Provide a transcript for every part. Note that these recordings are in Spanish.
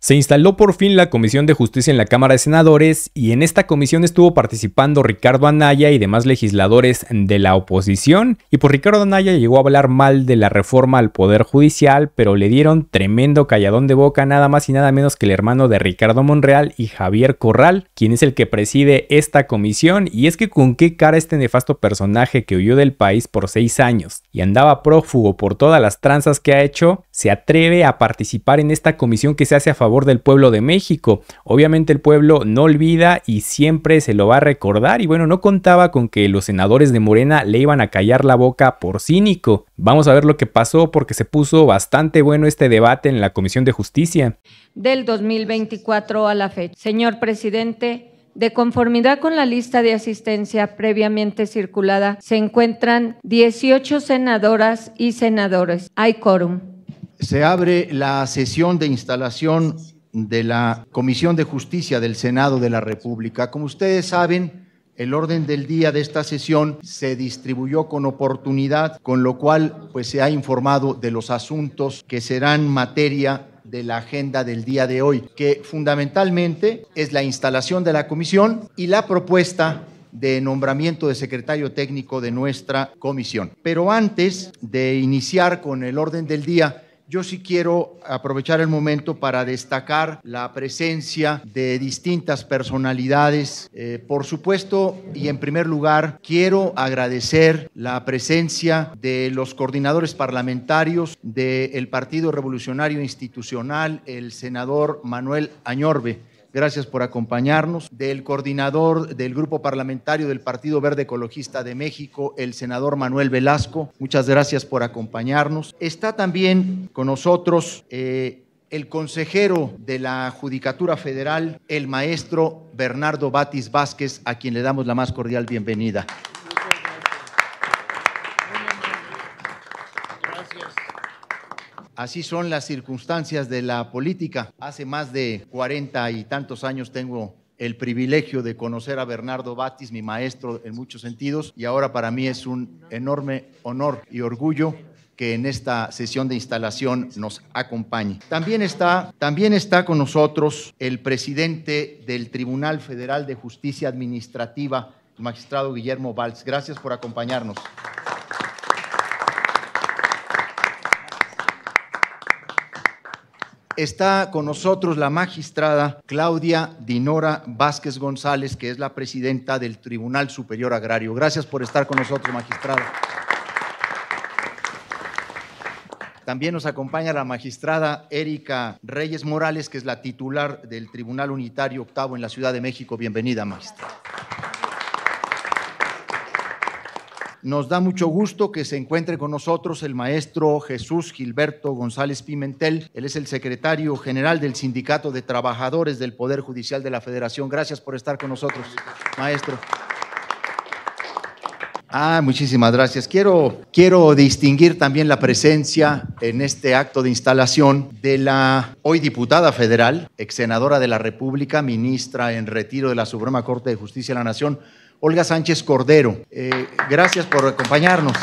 Se instaló por fin la Comisión de Justicia en la Cámara de Senadores y en esta comisión estuvo participando Ricardo Anaya y demás legisladores de la oposición. Y por pues Ricardo Anaya llegó a hablar mal de la reforma al Poder Judicial, pero le dieron tremendo calladón de boca nada más y nada menos que el hermano de Ricardo Monreal y Javier Corral, quien es el que preside esta comisión. Y es que con qué cara este nefasto personaje que huyó del país por seis años y andaba prófugo por todas las tranzas que ha hecho, se atreve a participar en esta comisión que se hace a favor favor del pueblo de México. Obviamente el pueblo no olvida y siempre se lo va a recordar y bueno, no contaba con que los senadores de Morena le iban a callar la boca por cínico. Vamos a ver lo que pasó porque se puso bastante bueno este debate en la Comisión de Justicia. Del 2024 a la fecha. Señor presidente, de conformidad con la lista de asistencia previamente circulada, se encuentran 18 senadoras y senadores. Hay quórum. Se abre la sesión de instalación de la Comisión de Justicia del Senado de la República. Como ustedes saben, el orden del día de esta sesión se distribuyó con oportunidad, con lo cual pues se ha informado de los asuntos que serán materia de la agenda del día de hoy, que fundamentalmente es la instalación de la comisión y la propuesta de nombramiento de secretario técnico de nuestra comisión. Pero antes de iniciar con el orden del día, yo sí quiero aprovechar el momento para destacar la presencia de distintas personalidades. Eh, por supuesto, y en primer lugar, quiero agradecer la presencia de los coordinadores parlamentarios del Partido Revolucionario Institucional, el senador Manuel Añorbe Gracias por acompañarnos. Del coordinador del Grupo Parlamentario del Partido Verde Ecologista de México, el senador Manuel Velasco, muchas gracias por acompañarnos. Está también con nosotros eh, el consejero de la Judicatura Federal, el maestro Bernardo Batis Vázquez, a quien le damos la más cordial bienvenida. Así son las circunstancias de la política. Hace más de cuarenta y tantos años tengo el privilegio de conocer a Bernardo Batis, mi maestro en muchos sentidos, y ahora para mí es un enorme honor y orgullo que en esta sesión de instalación nos acompañe. También está, también está con nosotros el presidente del Tribunal Federal de Justicia Administrativa, magistrado Guillermo Valls. Gracias por acompañarnos. Está con nosotros la magistrada Claudia Dinora Vázquez González, que es la presidenta del Tribunal Superior Agrario. Gracias por estar con nosotros, magistrada. También nos acompaña la magistrada Erika Reyes Morales, que es la titular del Tribunal Unitario Octavo en la Ciudad de México. Bienvenida, magistrada. Nos da mucho gusto que se encuentre con nosotros el maestro Jesús Gilberto González Pimentel. Él es el secretario general del Sindicato de Trabajadores del Poder Judicial de la Federación. Gracias por estar con nosotros, maestro. Ah, muchísimas gracias. Quiero, quiero distinguir también la presencia en este acto de instalación de la hoy diputada federal, ex senadora de la República, ministra en retiro de la Suprema Corte de Justicia de la Nación, Olga Sánchez Cordero. Eh, gracias por acompañarnos.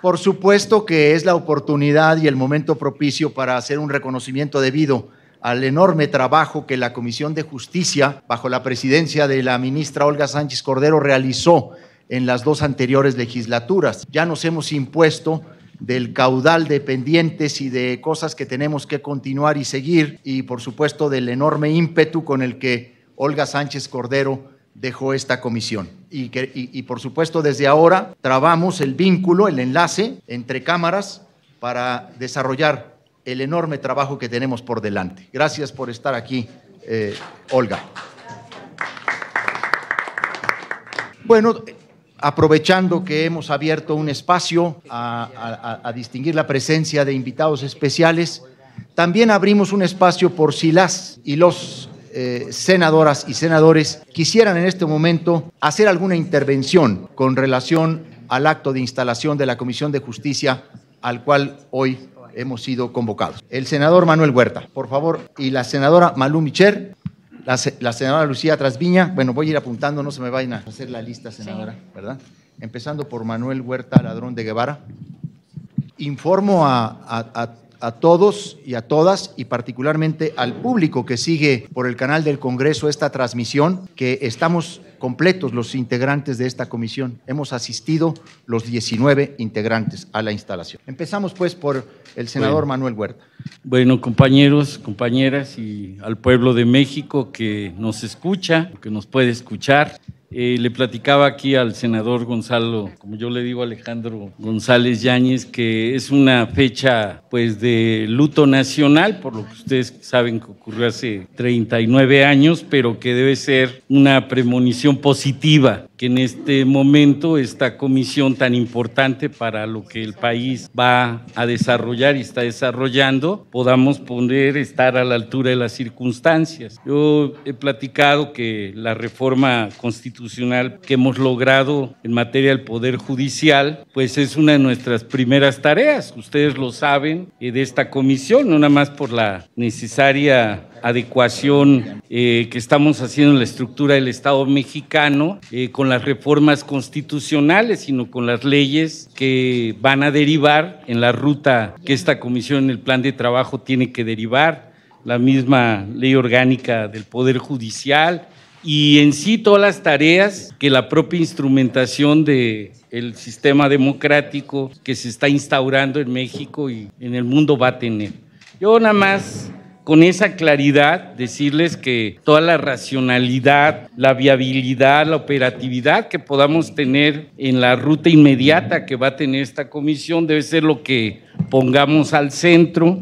Por supuesto que es la oportunidad y el momento propicio para hacer un reconocimiento debido al enorme trabajo que la Comisión de Justicia, bajo la presidencia de la ministra Olga Sánchez Cordero, realizó en las dos anteriores legislaturas. Ya nos hemos impuesto del caudal de pendientes y de cosas que tenemos que continuar y seguir, y por supuesto del enorme ímpetu con el que Olga Sánchez Cordero dejó esta comisión. Y, por supuesto desde ahora trabamos el vínculo, el enlace entre cámaras para desarrollar el enorme trabajo que tenemos por delante. Gracias por estar aquí, eh, Olga. Bueno, aprovechando que hemos abierto un espacio a, distinguir la presencia de invitados especiales, también abrimos un espacio por si las y los eh, senadoras y senadores quisieran en este momento hacer alguna intervención con relación al acto de instalación de la Comisión de Justicia al cual hoy hemos sido convocados. El senador Manuel Huerta, por favor, y la senadora Malú Micher, la, la, senadora Lucía Trasviña, bueno, voy a ir apuntando, no se me vayan a hacer la lista, senadora, ¿verdad? Empezando por Manuel Huerta Ladrón de Guevara. Informo a todos y a todas y particularmente al público que sigue por el canal del Congreso esta transmisión, que estamos completos los integrantes de esta comisión. Hemos asistido los 19 integrantes a la instalación. Empezamos pues por el senador Manuel Huerta. Bueno, compañeros, compañeras y al pueblo de México que nos escucha, que nos puede escuchar. Eh, le platicaba aquí al senador Gonzalo, como yo le digo Alejandro González Yáñez, que es una fecha pues de luto nacional, por lo que ustedes saben que ocurrió hace 39 años, pero que debe ser una premonición positiva que en este momento esta comisión tan importante para lo que el país va a desarrollar y está desarrollando, podamos poner, estar a la altura de las circunstancias. Yo he platicado que la reforma constitucional que hemos logrado en materia del Poder Judicial, pues es una de nuestras primeras tareas, ustedes lo saben, eh, de esta comisión, no nada más por la necesaria adecuación eh, que estamos haciendo en la estructura del Estado mexicano eh, con las reformas constitucionales, sino con las leyes que van a derivar en la ruta que esta comisión en el plan de trabajo tiene que derivar, la misma ley orgánica del Poder Judicial y en sí todas las tareas que la propia instrumentación de el sistema democrático que se está instaurando en México y en el mundo va a tener. Yo nada más con esa claridad decirles que toda la racionalidad, la viabilidad, la operatividad que podamos tener en la ruta inmediata que va a tener esta comisión debe ser lo que pongamos al centro.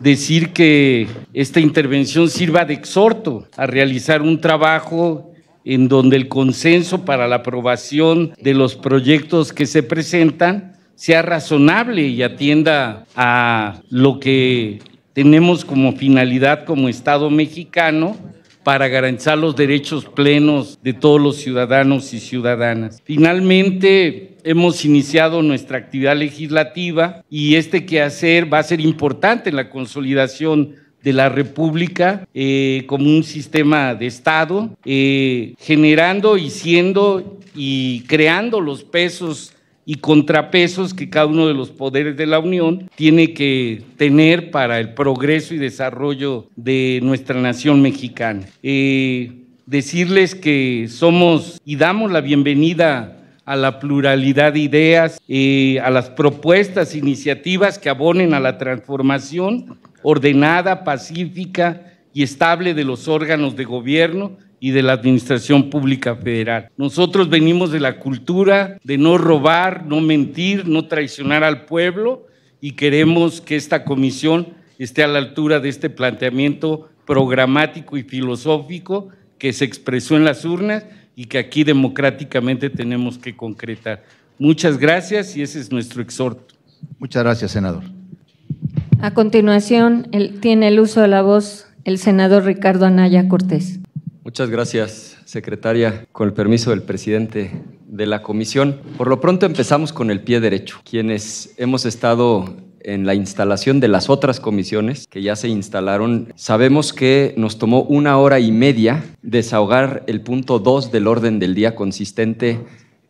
Decir que esta intervención sirva de exhorto a realizar un trabajo en donde el consenso para la aprobación de los proyectos que se presentan sea razonable y atienda a lo que tenemos como finalidad como Estado mexicano para garantizar los derechos plenos de todos los ciudadanos y ciudadanas. Finalmente, hemos iniciado nuestra actividad legislativa y este quehacer va a ser importante en la consolidación de la República eh, como un sistema de Estado, eh, generando y siendo y creando los pesos y contrapesos que cada uno de los poderes de la Unión tiene que tener para el progreso y desarrollo de nuestra nación mexicana. Eh, decirles que somos y damos la bienvenida a la pluralidad de ideas, eh, a las propuestas, iniciativas que abonen a la transformación ordenada, pacífica y estable de los órganos de gobierno y de la Administración Pública Federal. Nosotros venimos de la cultura de no robar, no mentir, no traicionar al pueblo y queremos que esta comisión esté a la altura de este planteamiento programático y filosófico que se expresó en las urnas y que aquí democráticamente tenemos que concretar. Muchas gracias y ese es nuestro exhorto. Muchas gracias, senador. A continuación, tiene el uso de la voz el senador Ricardo Anaya Cortés. Muchas gracias, secretaria, con el permiso del presidente de la comisión. Por lo pronto empezamos con el pie derecho. Quienes hemos estado en la instalación de las otras comisiones que ya se instalaron, sabemos que nos tomó una hora y media desahogar el punto 2 del orden del día consistente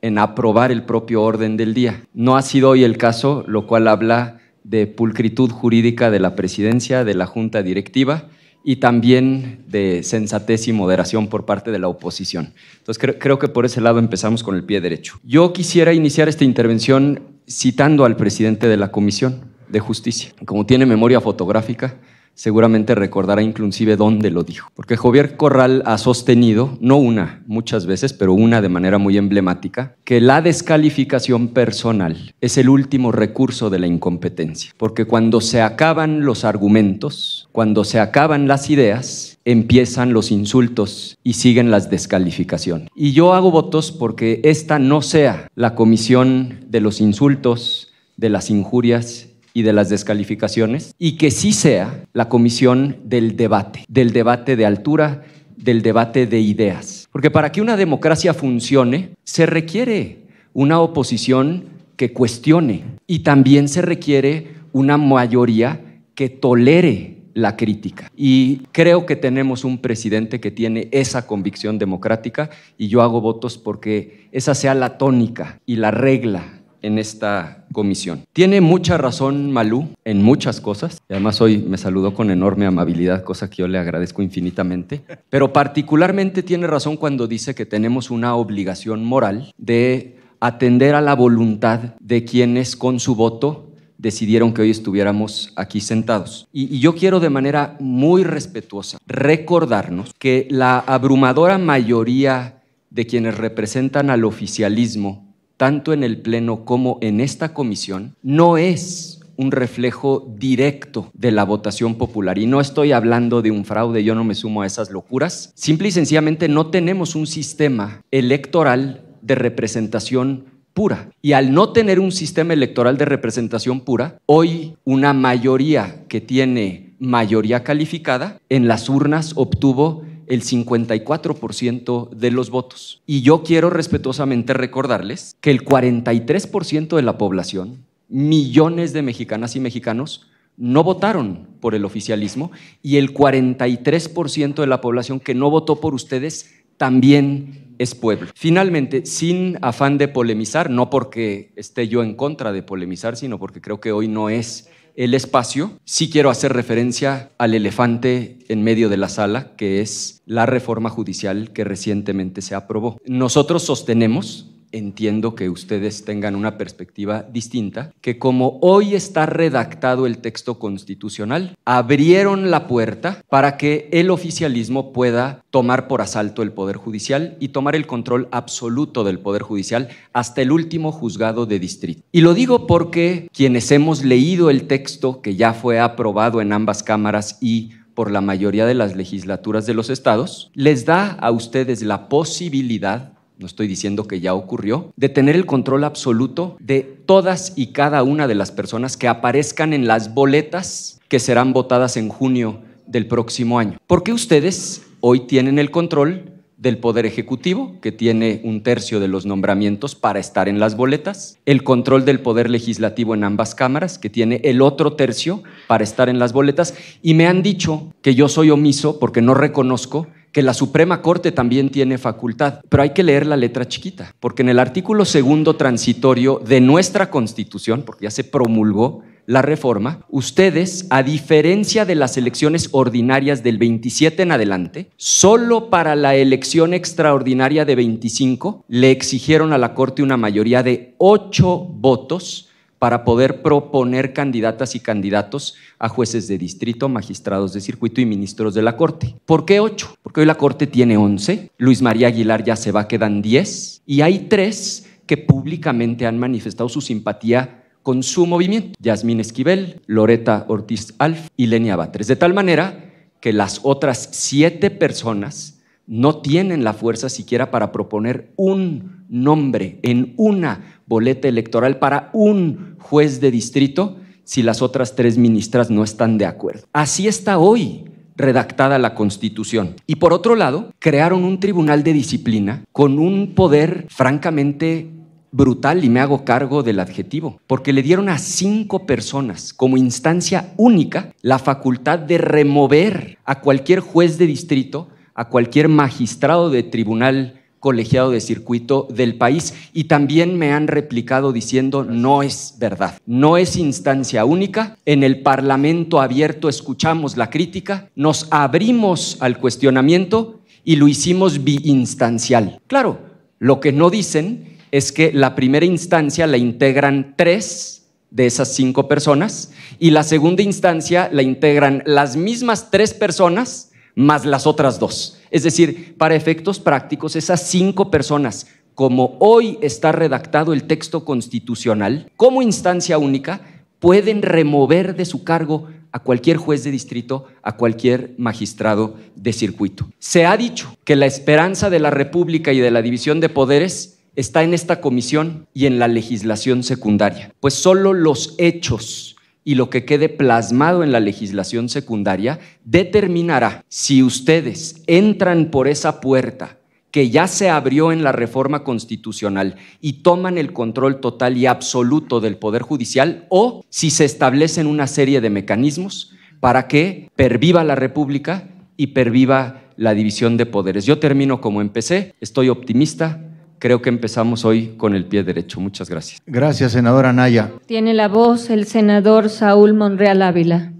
en aprobar el propio orden del día. No ha sido hoy el caso, lo cual habla de pulcritud jurídica de la presidencia, de la junta directiva y también de sensatez y moderación por parte de la oposición. Entonces creo, creo, que por ese lado empezamos con el pie derecho. Yo quisiera iniciar esta intervención citando al presidente de la Comisión de Justicia. Como tiene memoria fotográfica, seguramente recordará inclusive dónde lo dijo, porque Javier Corral ha sostenido, no una, muchas veces, pero una de manera muy emblemática, que la descalificación personal es el último recurso de la incompetencia, porque cuando se acaban los argumentos, cuando se acaban las ideas, empiezan los insultos y siguen las descalificaciones. Y yo hago votos porque esta no sea la comisión de los insultos, de las injurias y de las descalificaciones, y que sí sea la comisión del debate, del debate de altura, del debate de ideas. Porque para que una democracia funcione, se requiere una oposición que cuestione y también se requiere una mayoría que tolere la crítica. Y creo que tenemos un presidente que tiene esa convicción democrática y yo hago votos porque esa sea la tónica y la regla en esta comisión. Tiene mucha razón Malú en muchas cosas, y además hoy me saludó con enorme amabilidad, cosa que yo le agradezco infinitamente, pero particularmente tiene razón cuando dice que tenemos una obligación moral de atender a la voluntad de quienes con su voto decidieron que hoy estuviéramos aquí sentados. Y, y, yo quiero de manera muy respetuosa recordarnos que la abrumadora mayoría de quienes representan al oficialismo tanto en el Pleno como en esta comisión, no es un reflejo directo de la votación popular. Y no estoy hablando de un fraude, yo no me sumo a esas locuras. Simple y sencillamente no tenemos un sistema electoral de representación pura. Y al no tener un sistema electoral de representación pura, hoy una mayoría que tiene mayoría calificada en las urnas obtuvo el 54% de los votos. Y yo quiero respetuosamente recordarles que el 43% de la población, millones de mexicanas y mexicanos, no votaron por el oficialismo y el 43% de la población que no votó por ustedes también es pueblo. Finalmente, sin afán de polemizar, no porque esté yo en contra de polemizar, sino porque creo que hoy no es el espacio, sí quiero hacer referencia al elefante en medio de la sala, que es la reforma judicial que recientemente se aprobó. Nosotros sostenemos entiendo que ustedes tengan una perspectiva distinta, que como hoy está redactado el texto constitucional, abrieron la puerta para que el oficialismo pueda tomar por asalto el Poder Judicial y tomar el control absoluto del Poder Judicial hasta el último juzgado de distrito. Y lo digo porque quienes hemos leído el texto que ya fue aprobado en ambas cámaras y por la mayoría de las legislaturas de los estados, les da a ustedes la posibilidad no estoy diciendo que ya ocurrió, de tener el control absoluto de todas y cada una de las personas que aparezcan en las boletas que serán votadas en junio del próximo año. Porque ustedes hoy tienen el control del Poder Ejecutivo, que tiene un tercio de los nombramientos para estar en las boletas, el control del Poder Legislativo en ambas cámaras, que tiene el otro tercio para estar en las boletas, y me han dicho que yo soy omiso porque no reconozco que la Suprema Corte también tiene facultad, pero hay que leer la letra chiquita, porque en el artículo segundo transitorio de nuestra Constitución, porque ya se promulgó la reforma, ustedes, a diferencia de las elecciones ordinarias del 27 en adelante, solo para la elección extraordinaria de 25 le exigieron a la Corte una mayoría de 8 votos para poder proponer candidatas y candidatos a jueces de distrito, magistrados de circuito y ministros de la Corte. ¿Por qué ocho? Porque hoy la Corte tiene once, Luis María Aguilar ya se va, quedan diez, y hay tres que públicamente han manifestado su simpatía con su movimiento, Yasmín Esquivel, Loreta Ortiz Alf y Lenia Batres. De tal manera que las otras siete personas no tienen la fuerza siquiera para proponer un nombre en una boleta electoral para un juez de distrito si las otras tres ministras no están de acuerdo. Así está hoy redactada la Constitución. Y por otro lado, crearon un tribunal de disciplina con un poder francamente brutal y me hago cargo del adjetivo, porque le dieron a cinco personas como instancia única la facultad de remover a cualquier juez de distrito, a cualquier magistrado de tribunal colegiado de circuito del país y también me han replicado diciendo no es verdad, no es instancia única, en el Parlamento abierto escuchamos la crítica, nos abrimos al cuestionamiento y lo hicimos biinstancial. Claro, lo que no dicen es que la primera instancia la integran tres de esas cinco personas y la segunda instancia la integran las mismas tres personas más las otras dos. Es decir, para efectos prácticos, esas cinco personas, como hoy está redactado el texto constitucional, como instancia única, pueden remover de su cargo a cualquier juez de distrito, a cualquier magistrado de circuito. Se ha dicho que la esperanza de la República y de la división de poderes está en esta comisión y en la legislación secundaria, pues solo los hechos y lo que quede plasmado en la legislación secundaria determinará si ustedes entran por esa puerta que ya se abrió en la reforma constitucional y toman el control total y absoluto del Poder Judicial o si se establecen una serie de mecanismos para que perviva la República y perviva la división de poderes. Yo termino como empecé, estoy optimista, creo que empezamos hoy con el pie derecho. Muchas gracias. Gracias, senadora Naya. Tiene la voz el senador Saúl Monreal Ávila.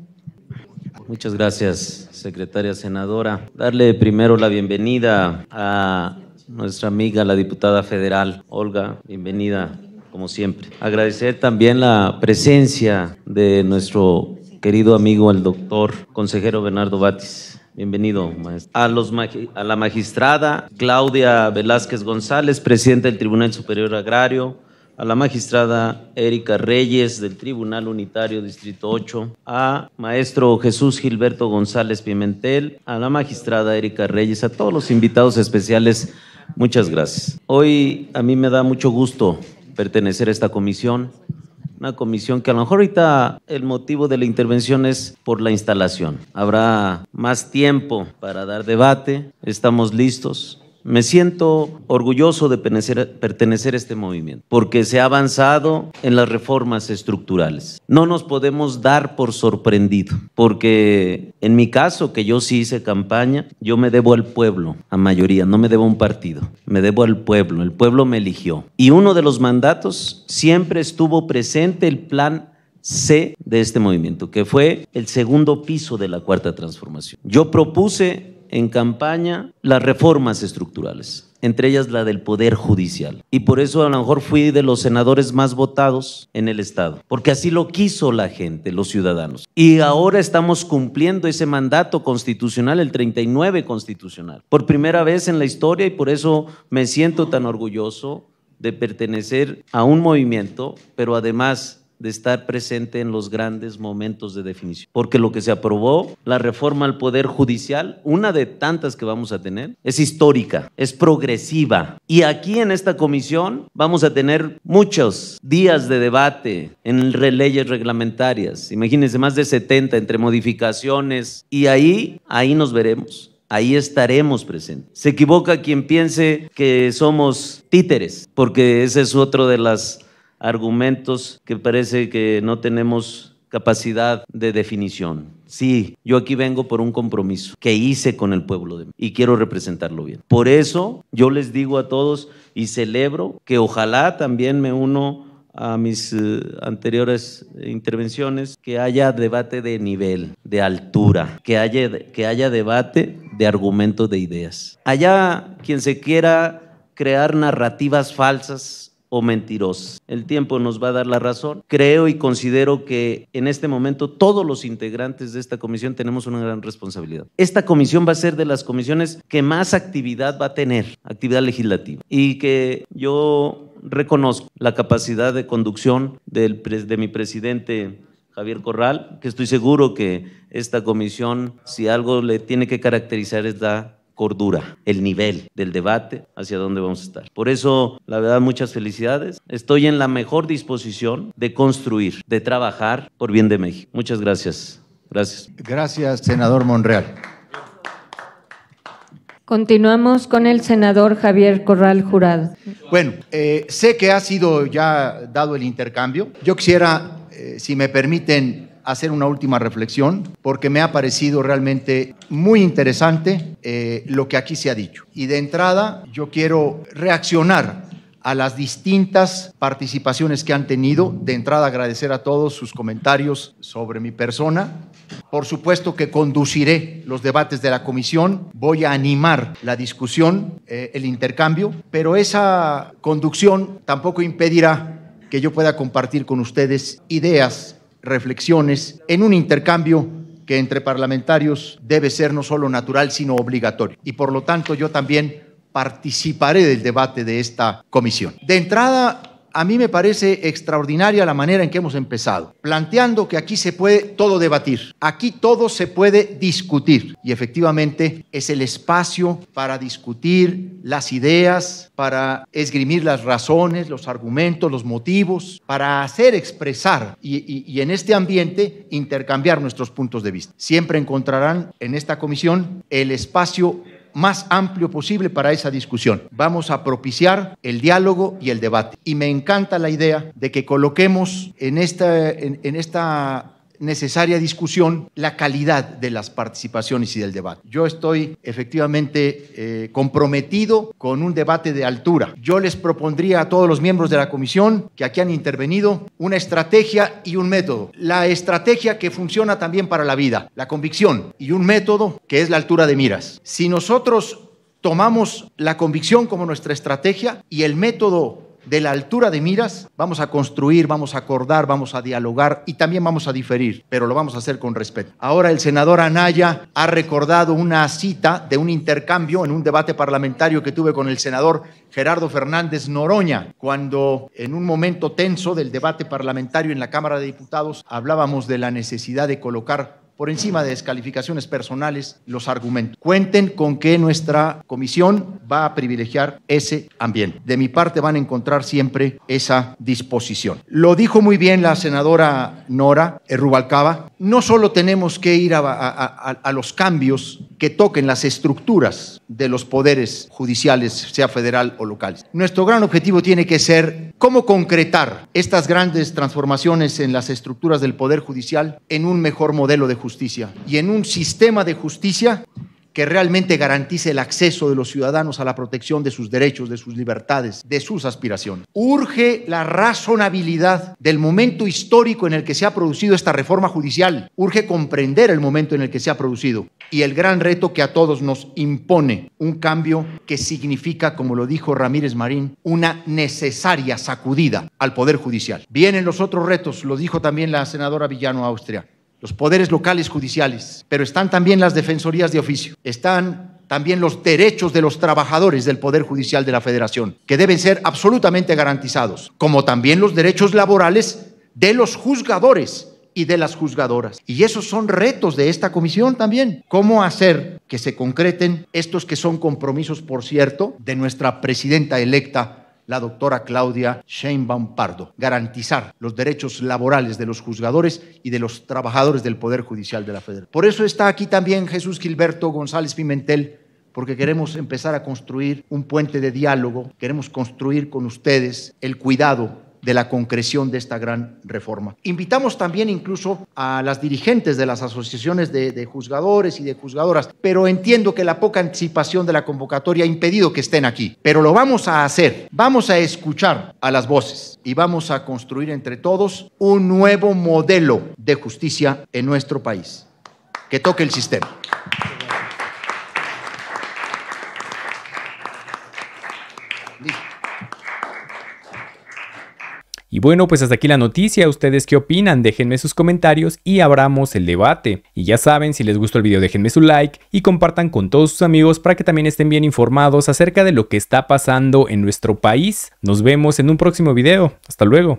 Muchas gracias, secretaria senadora. Darle primero la bienvenida a nuestra amiga, la diputada federal, Olga. Bienvenida, como siempre. Agradecer también la presencia de nuestro querido amigo, el doctor consejero Bernardo Batis Bienvenido, A, los, a la magistrada Claudia Velázquez González, presidenta del Tribunal Superior Agrario, a la magistrada Erika Reyes del Tribunal Unitario Distrito 8, a maestro Jesús Gilberto González Pimentel, a la magistrada Erika Reyes, a todos los invitados especiales, muchas gracias. Hoy a mí me da mucho gusto pertenecer a esta comisión una comisión que a lo mejor ahorita el motivo de la intervención es por la instalación. Habrá más tiempo para dar debate, estamos listos me siento orgulloso de pertenecer a este movimiento, porque se ha avanzado en las reformas estructurales. No nos podemos dar por sorprendido, porque en mi caso, que yo sí hice campaña, yo me debo al pueblo, a mayoría, no me debo a un partido, me debo al pueblo, el pueblo me eligió. Y uno de los mandatos siempre estuvo presente el plan C de este movimiento, que fue el segundo piso de la cuarta transformación. Yo propuse en campaña las reformas estructurales, entre ellas la del Poder Judicial. Y por eso a lo mejor fui de los senadores más votados en el Estado, porque así lo quiso la gente, los ciudadanos. Y ahora estamos cumpliendo ese mandato constitucional, el 39 constitucional, por primera vez en la historia y por eso me siento tan orgulloso de pertenecer a un movimiento, pero además de estar presente en los grandes momentos de definición. Porque lo que se aprobó, la reforma al Poder Judicial, una de tantas que vamos a tener, es histórica, es progresiva. Y aquí en esta comisión vamos a tener muchos días de debate en leyes reglamentarias. Imagínense, más de 70 entre modificaciones. Y ahí, ahí nos veremos ahí estaremos presentes. Se equivoca quien piense que somos títeres, porque ese es otro de las argumentos que parece que no tenemos capacidad de definición. Sí, yo aquí vengo por un compromiso que hice con el pueblo de y quiero representarlo bien. Por eso yo les digo a todos y celebro que ojalá también me uno a mis eh, anteriores intervenciones, que haya debate de nivel, de altura, que haya, que haya debate de argumentos, de ideas. Allá quien se quiera crear narrativas falsas o mentirosas. El tiempo nos va a dar la razón. Creo y considero que en este momento todos los integrantes de esta comisión tenemos una gran responsabilidad. Esta comisión va a ser de las comisiones que más actividad va a tener, actividad legislativa, y que yo reconozco la capacidad de conducción del, de mi presidente Javier Corral, que estoy seguro que esta comisión, si algo le tiene que caracterizar, es la cordura, el nivel del debate hacia dónde vamos a estar. Por eso, la verdad, muchas felicidades. Estoy en la mejor disposición de construir, de trabajar por bien de México. Muchas gracias. Gracias. Gracias, senador Monreal. Continuamos con el senador Javier Corral Jurado. Bueno, eh, sé que ha sido ya dado el intercambio. Yo quisiera, eh, si me permiten, hacer una última reflexión porque me ha parecido realmente muy interesante eh, lo que aquí se ha dicho. Y de entrada yo quiero reaccionar a las distintas participaciones que han tenido. De entrada agradecer a todos sus comentarios sobre mi persona. Por supuesto que conduciré los debates de la comisión, voy a animar la discusión, eh, el intercambio, pero esa conducción tampoco impedirá que yo pueda compartir con ustedes ideas reflexiones en un intercambio que entre parlamentarios debe ser no solo natural, sino obligatorio. Y por lo tanto yo también participaré del debate de esta comisión. De entrada, a mí me parece extraordinaria la manera en que hemos empezado, planteando que aquí se puede todo debatir, aquí todo se puede discutir y efectivamente es el espacio para discutir las ideas, para esgrimir las razones, los argumentos, los motivos, para hacer expresar y, en este ambiente intercambiar nuestros puntos de vista. Siempre encontrarán en esta comisión el espacio más amplio posible para esa discusión. Vamos a propiciar el diálogo y el debate. Y me encanta la idea de que coloquemos en esta, en, esta necesaria discusión la calidad de las participaciones y del debate. Yo estoy efectivamente eh, comprometido con un debate de altura. Yo les propondría a todos los miembros de la comisión que aquí han intervenido una estrategia y un método. La estrategia que funciona también para la vida, la convicción y un método que es la altura de miras. Si nosotros tomamos la convicción como nuestra estrategia y el método de la altura de miras, vamos a construir, vamos a acordar, vamos a dialogar y también vamos a diferir, pero lo vamos a hacer con respeto. Ahora el senador Anaya ha recordado una cita de un intercambio en un debate parlamentario que tuve con el senador Gerardo Fernández Noroña, cuando en un momento tenso del debate parlamentario en la Cámara de Diputados hablábamos de la necesidad de colocar por encima de descalificaciones personales los argumentos. Cuenten con que nuestra comisión va a privilegiar ese ambiente. De mi parte van a encontrar siempre esa disposición. Lo dijo muy bien la senadora Nora Rubalcaba, no solo tenemos que ir a, a los cambios que toquen las estructuras de los poderes judiciales, sea federal o local. Nuestro gran objetivo tiene que ser cómo concretar estas grandes transformaciones en las estructuras del Poder Judicial en un mejor modelo de justicia y en un sistema de justicia que realmente garantice el acceso de los ciudadanos a la protección de sus derechos, de sus libertades, de sus aspiraciones. Urge la razonabilidad del momento histórico en el que se ha producido esta reforma judicial. Urge comprender el momento en el que se ha producido y el gran reto que a todos nos impone un cambio que significa, como lo dijo Ramírez Marín, una necesaria sacudida al Poder Judicial. Vienen los otros retos, lo dijo también la senadora Villano Austria los poderes locales judiciales, pero están también las defensorías de oficio, están también los derechos de los trabajadores del Poder Judicial de la Federación, que deben ser absolutamente garantizados, como también los derechos laborales de los juzgadores y de las juzgadoras. Y esos son retos de esta comisión también. ¿Cómo hacer que se concreten estos que son compromisos, por cierto, de nuestra presidenta electa la doctora Claudia Sheinbaum Pardo, garantizar los derechos laborales de los juzgadores y de los trabajadores del Poder Judicial de la Federación. Por eso está aquí también Jesús Gilberto González Pimentel, porque queremos empezar a construir un puente de diálogo, queremos construir con ustedes el cuidado de la concreción de esta gran reforma. Invitamos también incluso a las dirigentes de las asociaciones de, juzgadores y de juzgadoras, pero entiendo que la poca anticipación de la convocatoria ha impedido que estén aquí, pero lo vamos a hacer, vamos a escuchar a las voces y vamos a construir entre todos un nuevo modelo de justicia en nuestro país que toque el sistema. Y bueno, pues hasta aquí la noticia. ¿Ustedes qué opinan? Déjenme sus comentarios y abramos el debate. Y ya saben, si les gustó el video déjenme su like y compartan con todos sus amigos para que también estén bien informados acerca de lo que está pasando en nuestro país. Nos vemos en un próximo video. Hasta luego.